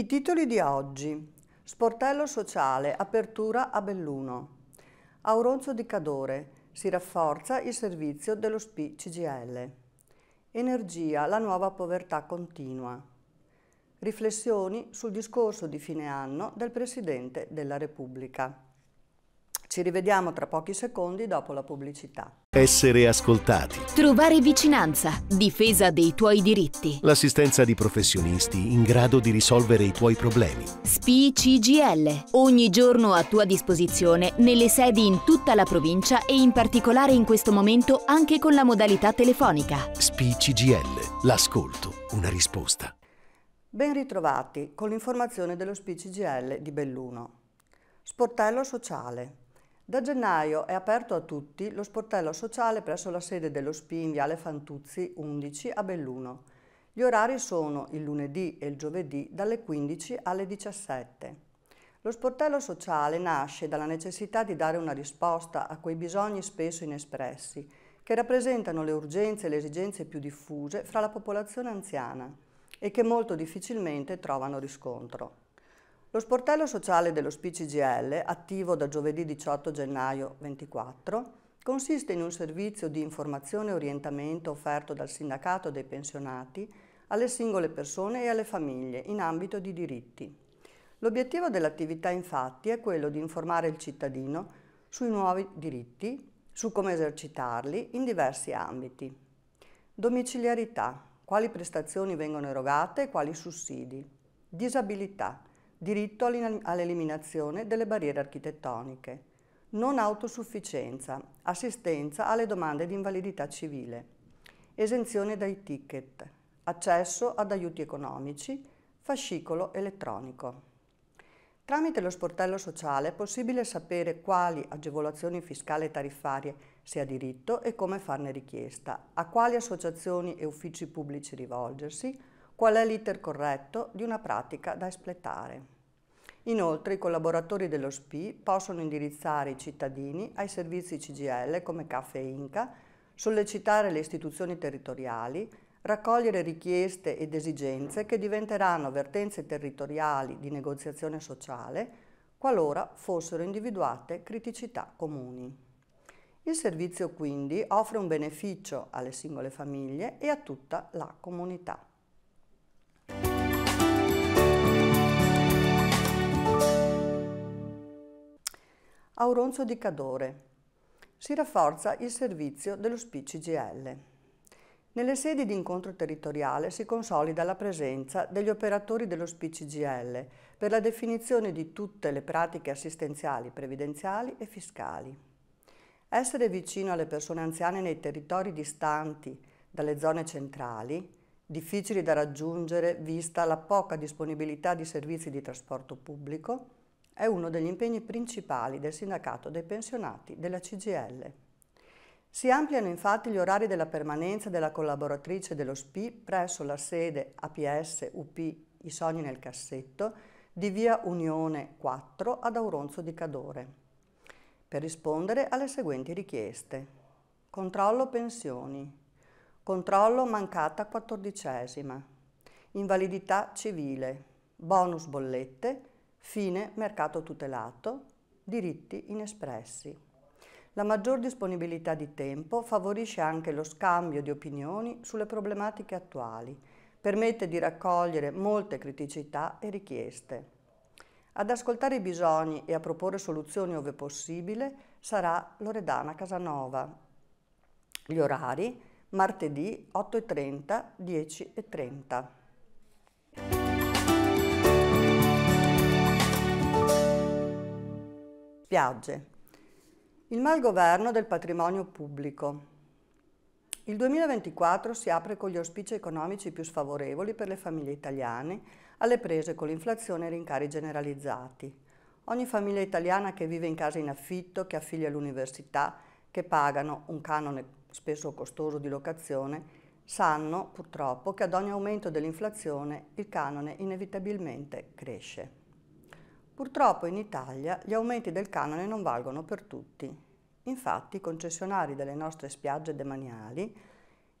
I titoli di oggi. Sportello sociale, apertura a Belluno. Auronzo di Cadore, si rafforza il servizio dello SPI CGL. Energia, la nuova povertà continua. Riflessioni sul discorso di fine anno del Presidente della Repubblica. Ci rivediamo tra pochi secondi dopo la pubblicità. Essere ascoltati. Trovare vicinanza. Difesa dei tuoi diritti. L'assistenza di professionisti in grado di risolvere i tuoi problemi. SPI CGL. Ogni giorno a tua disposizione nelle sedi in tutta la provincia e in particolare in questo momento anche con la modalità telefonica. SPI CGL. L'ascolto. Una risposta. Ben ritrovati con l'informazione dello SPI CGL di Belluno. Sportello sociale. Da gennaio è aperto a tutti lo sportello sociale presso la sede dello SPI in Viale Fantuzzi 11 a Belluno. Gli orari sono il lunedì e il giovedì dalle 15 alle 17. Lo sportello sociale nasce dalla necessità di dare una risposta a quei bisogni spesso inespressi, che rappresentano le urgenze e le esigenze più diffuse fra la popolazione anziana e che molto difficilmente trovano riscontro. Lo sportello sociale dello SPCGL, attivo da giovedì 18 gennaio 24, consiste in un servizio di informazione e orientamento offerto dal Sindacato dei pensionati alle singole persone e alle famiglie in ambito di diritti. L'obiettivo dell'attività infatti è quello di informare il cittadino sui nuovi diritti, su come esercitarli in diversi ambiti. Domiciliarità, quali prestazioni vengono erogate e quali sussidi. Disabilità, diritto all'eliminazione delle barriere architettoniche, non autosufficienza, assistenza alle domande di invalidità civile, esenzione dai ticket, accesso ad aiuti economici, fascicolo elettronico. Tramite lo sportello sociale è possibile sapere quali agevolazioni fiscali e tariffarie si ha diritto e come farne richiesta, a quali associazioni e uffici pubblici rivolgersi, qual è l'iter corretto di una pratica da espletare. Inoltre i collaboratori dello SPI possono indirizzare i cittadini ai servizi CGL come Caffè Inca, sollecitare le istituzioni territoriali, raccogliere richieste ed esigenze che diventeranno vertenze territoriali di negoziazione sociale qualora fossero individuate criticità comuni. Il servizio quindi offre un beneficio alle singole famiglie e a tutta la comunità. Auronzo di Cadore. Si rafforza il servizio dell'USPICGL. Nelle sedi di incontro territoriale si consolida la presenza degli operatori dello SPICGL per la definizione di tutte le pratiche assistenziali, previdenziali e fiscali. Essere vicino alle persone anziane nei territori distanti dalle zone centrali, difficili da raggiungere vista la poca disponibilità di servizi di trasporto pubblico, è uno degli impegni principali del sindacato dei pensionati della CGL. Si ampliano infatti gli orari della permanenza della collaboratrice dello SPI presso la sede APS UP I Sogni nel Cassetto di via Unione 4 ad Auronzo di Cadore per rispondere alle seguenti richieste. Controllo pensioni, controllo mancata quattordicesima, invalidità civile, bonus bollette Fine mercato tutelato, diritti inespressi. La maggior disponibilità di tempo favorisce anche lo scambio di opinioni sulle problematiche attuali, permette di raccogliere molte criticità e richieste. Ad ascoltare i bisogni e a proporre soluzioni ove possibile sarà Loredana Casanova. Gli orari martedì 8.30 10.30. spiagge. Il malgoverno del patrimonio pubblico. Il 2024 si apre con gli auspici economici più sfavorevoli per le famiglie italiane, alle prese con l'inflazione e rincari generalizzati. Ogni famiglia italiana che vive in casa in affitto, che ha figli all'università, che pagano un canone spesso costoso di locazione, sanno purtroppo che ad ogni aumento dell'inflazione il canone inevitabilmente cresce. Purtroppo in Italia gli aumenti del canone non valgono per tutti. Infatti i concessionari delle nostre spiagge demaniali,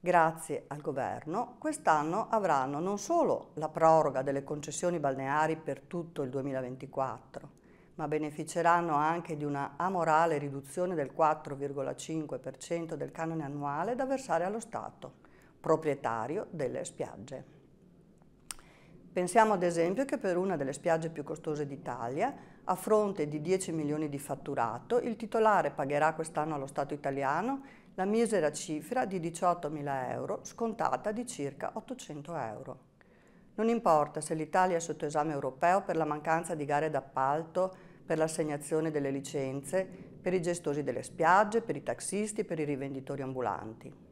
grazie al governo, quest'anno avranno non solo la proroga delle concessioni balneari per tutto il 2024, ma beneficeranno anche di una amorale riduzione del 4,5% del canone annuale da versare allo Stato, proprietario delle spiagge. Pensiamo ad esempio che per una delle spiagge più costose d'Italia, a fronte di 10 milioni di fatturato, il titolare pagherà quest'anno allo Stato italiano la misera cifra di 18 mila euro, scontata di circa 800 euro. Non importa se l'Italia è sotto esame europeo per la mancanza di gare d'appalto, per l'assegnazione delle licenze, per i gestori delle spiagge, per i taxisti, per i rivenditori ambulanti.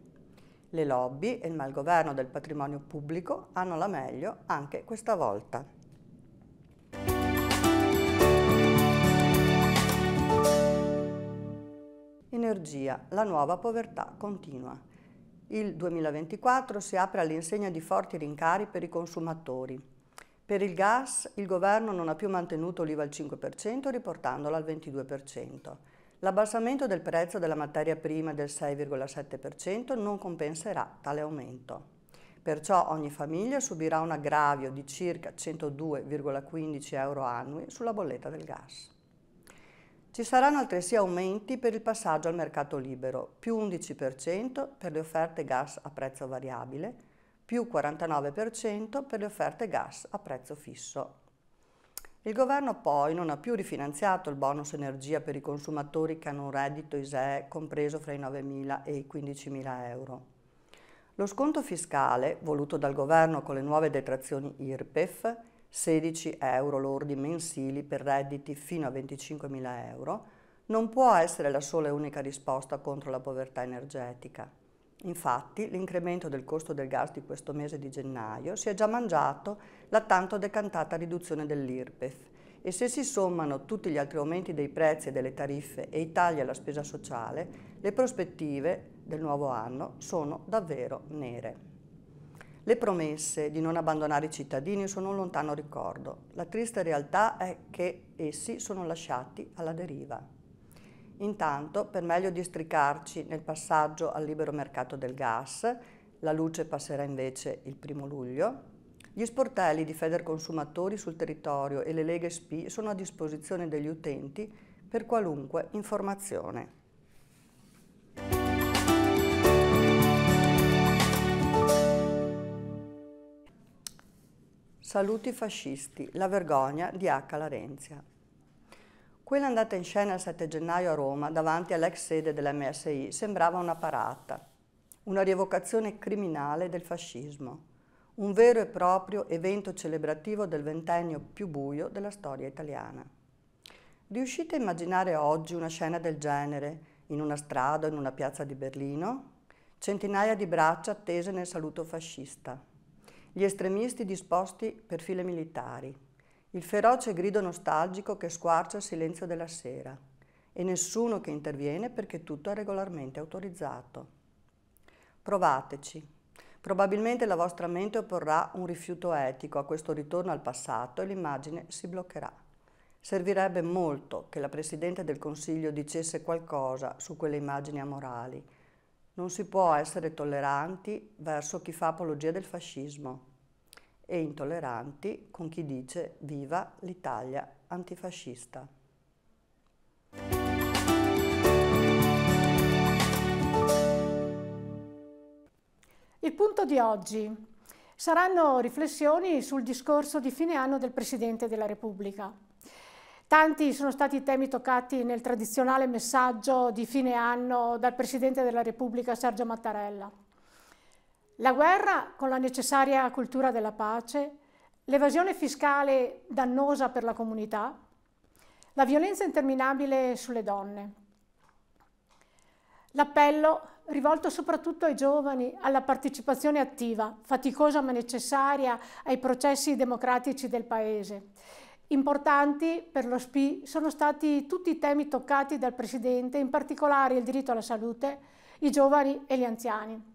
Le lobby e il malgoverno del patrimonio pubblico hanno la meglio anche questa volta. Energia, la nuova povertà continua. Il 2024 si apre all'insegna di forti rincari per i consumatori. Per il gas il governo non ha più mantenuto l'IVA al 5% riportandola al 22%. L'abbassamento del prezzo della materia prima del 6,7% non compenserà tale aumento. Perciò ogni famiglia subirà un aggravio di circa 102,15 euro annui sulla bolletta del gas. Ci saranno altresì aumenti per il passaggio al mercato libero, più 11% per le offerte gas a prezzo variabile, più 49% per le offerte gas a prezzo fisso. Il governo poi non ha più rifinanziato il bonus energia per i consumatori che hanno un reddito ISEE compreso fra i 9.000 e i 15.000 euro. Lo sconto fiscale, voluto dal governo con le nuove detrazioni IRPEF, 16 euro lordi mensili per redditi fino a 25.000 euro, non può essere la sola e unica risposta contro la povertà energetica. Infatti, l'incremento del costo del gas di questo mese di gennaio si è già mangiato la tanto decantata riduzione dell'IRPEF e se si sommano tutti gli altri aumenti dei prezzi e delle tariffe e i tagli alla spesa sociale, le prospettive del nuovo anno sono davvero nere. Le promesse di non abbandonare i cittadini sono un lontano ricordo. La triste realtà è che essi sono lasciati alla deriva. Intanto, per meglio districarci nel passaggio al libero mercato del gas, la luce passerà invece il primo luglio, gli sportelli di Federconsumatori sul territorio e le leghe SPI sono a disposizione degli utenti per qualunque informazione. Saluti fascisti, la vergogna di H. Larenzia. Quella andata in scena il 7 gennaio a Roma, davanti all'ex sede dell'MSI, sembrava una parata, una rievocazione criminale del fascismo, un vero e proprio evento celebrativo del ventennio più buio della storia italiana. Riuscite a immaginare oggi una scena del genere, in una strada o in una piazza di Berlino? Centinaia di braccia attese nel saluto fascista, gli estremisti disposti per file militari, il feroce grido nostalgico che squarcia il silenzio della sera e nessuno che interviene perché tutto è regolarmente autorizzato. Provateci. Probabilmente la vostra mente opporrà un rifiuto etico a questo ritorno al passato e l'immagine si bloccherà. Servirebbe molto che la Presidente del Consiglio dicesse qualcosa su quelle immagini amorali. Non si può essere tolleranti verso chi fa apologia del fascismo, e intolleranti con chi dice viva l'Italia antifascista. Il punto di oggi saranno riflessioni sul discorso di fine anno del Presidente della Repubblica. Tanti sono stati i temi toccati nel tradizionale messaggio di fine anno dal Presidente della Repubblica Sergio Mattarella. La guerra con la necessaria cultura della pace, l'evasione fiscale dannosa per la comunità, la violenza interminabile sulle donne. L'appello rivolto soprattutto ai giovani alla partecipazione attiva, faticosa ma necessaria ai processi democratici del Paese. Importanti per lo SPI sono stati tutti i temi toccati dal Presidente, in particolare il diritto alla salute, i giovani e gli anziani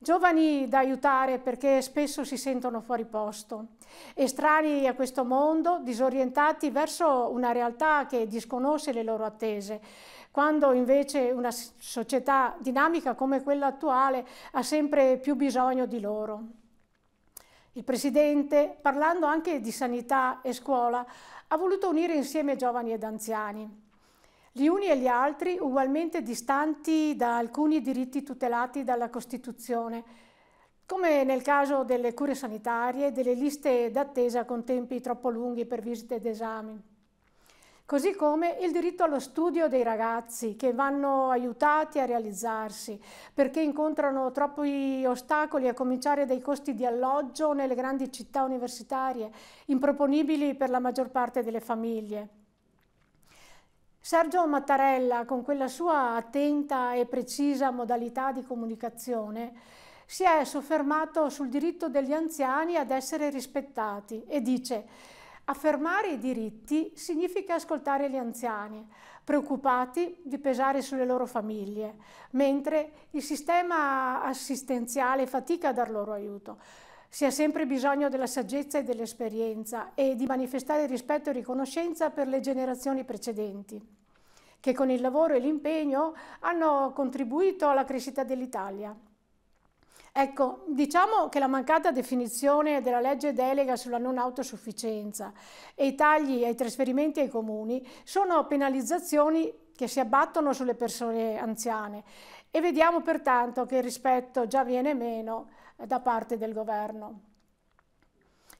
giovani da aiutare perché spesso si sentono fuori posto, estranei a questo mondo, disorientati verso una realtà che disconosce le loro attese, quando invece una società dinamica come quella attuale ha sempre più bisogno di loro. Il Presidente, parlando anche di sanità e scuola, ha voluto unire insieme giovani ed anziani gli uni e gli altri ugualmente distanti da alcuni diritti tutelati dalla Costituzione, come nel caso delle cure sanitarie, delle liste d'attesa con tempi troppo lunghi per visite ed esami. Così come il diritto allo studio dei ragazzi che vanno aiutati a realizzarsi perché incontrano troppi ostacoli a cominciare dai costi di alloggio nelle grandi città universitarie, improponibili per la maggior parte delle famiglie. Sergio Mattarella, con quella sua attenta e precisa modalità di comunicazione, si è soffermato sul diritto degli anziani ad essere rispettati e dice Affermare i diritti significa ascoltare gli anziani, preoccupati di pesare sulle loro famiglie, mentre il sistema assistenziale fatica a dar loro aiuto. Si ha sempre bisogno della saggezza e dell'esperienza e di manifestare rispetto e riconoscenza per le generazioni precedenti che con il lavoro e l'impegno hanno contribuito alla crescita dell'Italia. Ecco, diciamo che la mancata definizione della legge delega sulla non autosufficienza e i tagli ai trasferimenti ai comuni sono penalizzazioni che si abbattono sulle persone anziane e vediamo pertanto che il rispetto già viene meno da parte del governo.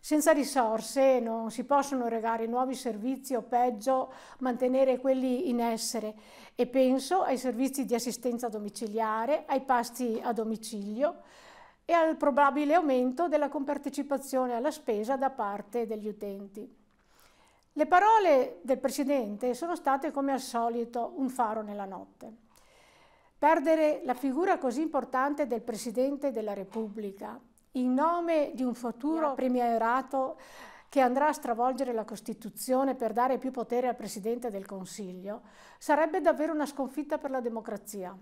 Senza risorse non si possono regare nuovi servizi o peggio mantenere quelli in essere e penso ai servizi di assistenza domiciliare, ai pasti a domicilio e al probabile aumento della compartecipazione alla spesa da parte degli utenti. Le parole del Presidente sono state come al solito un faro nella notte. Perdere la figura così importante del Presidente della Repubblica in nome di un futuro premierato che andrà a stravolgere la Costituzione per dare più potere al Presidente del Consiglio, sarebbe davvero una sconfitta per la democrazia.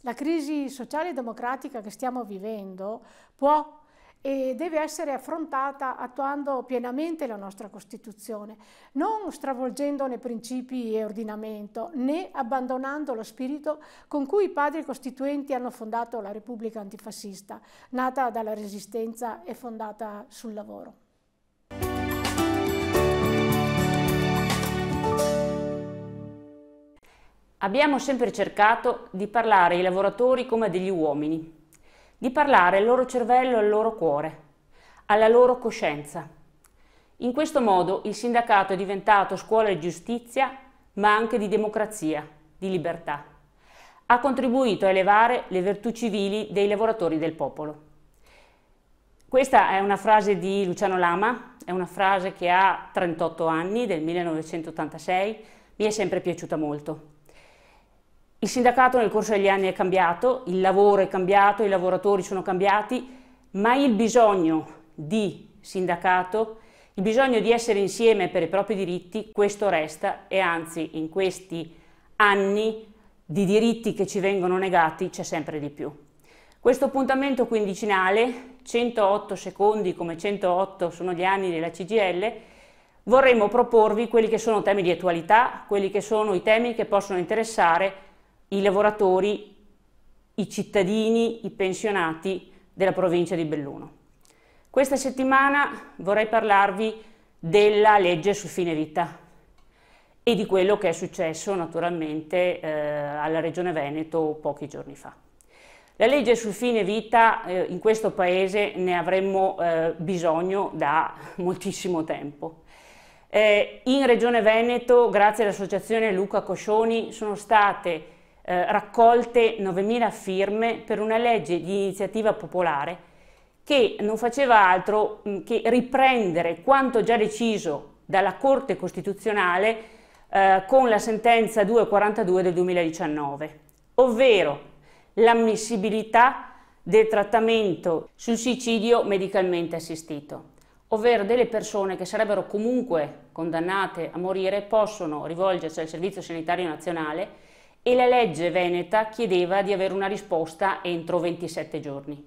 La crisi sociale e democratica che stiamo vivendo può e deve essere affrontata attuando pienamente la nostra Costituzione, non stravolgendone principi e ordinamento, né abbandonando lo spirito con cui i padri costituenti hanno fondato la Repubblica antifascista, nata dalla Resistenza e fondata sul lavoro. Abbiamo sempre cercato di parlare ai lavoratori come a degli uomini, di parlare al loro cervello al loro cuore, alla loro coscienza. In questo modo il sindacato è diventato scuola di giustizia, ma anche di democrazia, di libertà. Ha contribuito a elevare le virtù civili dei lavoratori del popolo. Questa è una frase di Luciano Lama, è una frase che ha 38 anni, del 1986, mi è sempre piaciuta molto. Il sindacato nel corso degli anni è cambiato, il lavoro è cambiato, i lavoratori sono cambiati, ma il bisogno di sindacato, il bisogno di essere insieme per i propri diritti, questo resta e anzi in questi anni di diritti che ci vengono negati c'è sempre di più. Questo appuntamento quindicinale, 108 secondi come 108 sono gli anni della CGL, vorremmo proporvi quelli che sono temi di attualità, quelli che sono i temi che possono interessare i lavoratori, i cittadini, i pensionati della provincia di Belluno. Questa settimana vorrei parlarvi della legge sul fine vita e di quello che è successo naturalmente eh, alla Regione Veneto pochi giorni fa. La legge sul fine vita eh, in questo paese ne avremmo eh, bisogno da moltissimo tempo. Eh, in Regione Veneto, grazie all'associazione Luca Coscioni, sono state eh, raccolte 9.000 firme per una legge di iniziativa popolare che non faceva altro mm, che riprendere quanto già deciso dalla Corte Costituzionale eh, con la sentenza 242 del 2019, ovvero l'ammissibilità del trattamento sul suicidio medicalmente assistito, ovvero delle persone che sarebbero comunque condannate a morire possono rivolgersi al Servizio Sanitario Nazionale e la legge veneta chiedeva di avere una risposta entro 27 giorni,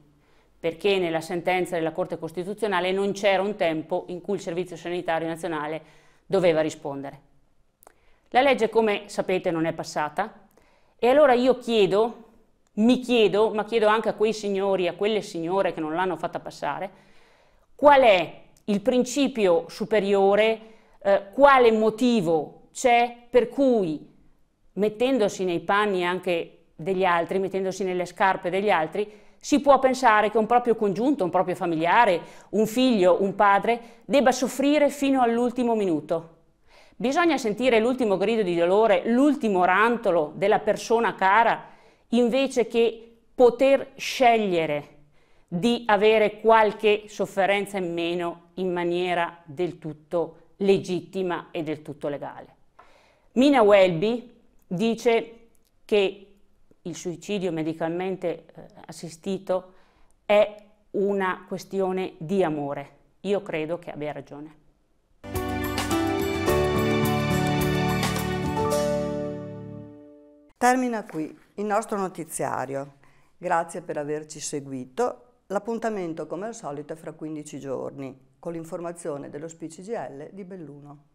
perché nella sentenza della Corte Costituzionale non c'era un tempo in cui il Servizio Sanitario Nazionale doveva rispondere. La legge, come sapete, non è passata e allora io chiedo, mi chiedo, ma chiedo anche a quei signori, a quelle signore che non l'hanno fatta passare, qual è il principio superiore, eh, quale motivo c'è per cui mettendosi nei panni anche degli altri, mettendosi nelle scarpe degli altri, si può pensare che un proprio congiunto, un proprio familiare, un figlio, un padre debba soffrire fino all'ultimo minuto. Bisogna sentire l'ultimo grido di dolore, l'ultimo rantolo della persona cara, invece che poter scegliere di avere qualche sofferenza in meno in maniera del tutto legittima e del tutto legale. Mina Welby, dice che il suicidio medicalmente eh, assistito è una questione di amore. Io credo che abbia ragione. Termina qui il nostro notiziario. Grazie per averci seguito. L'appuntamento come al solito è fra 15 giorni con l'informazione dello SPCGL di Belluno.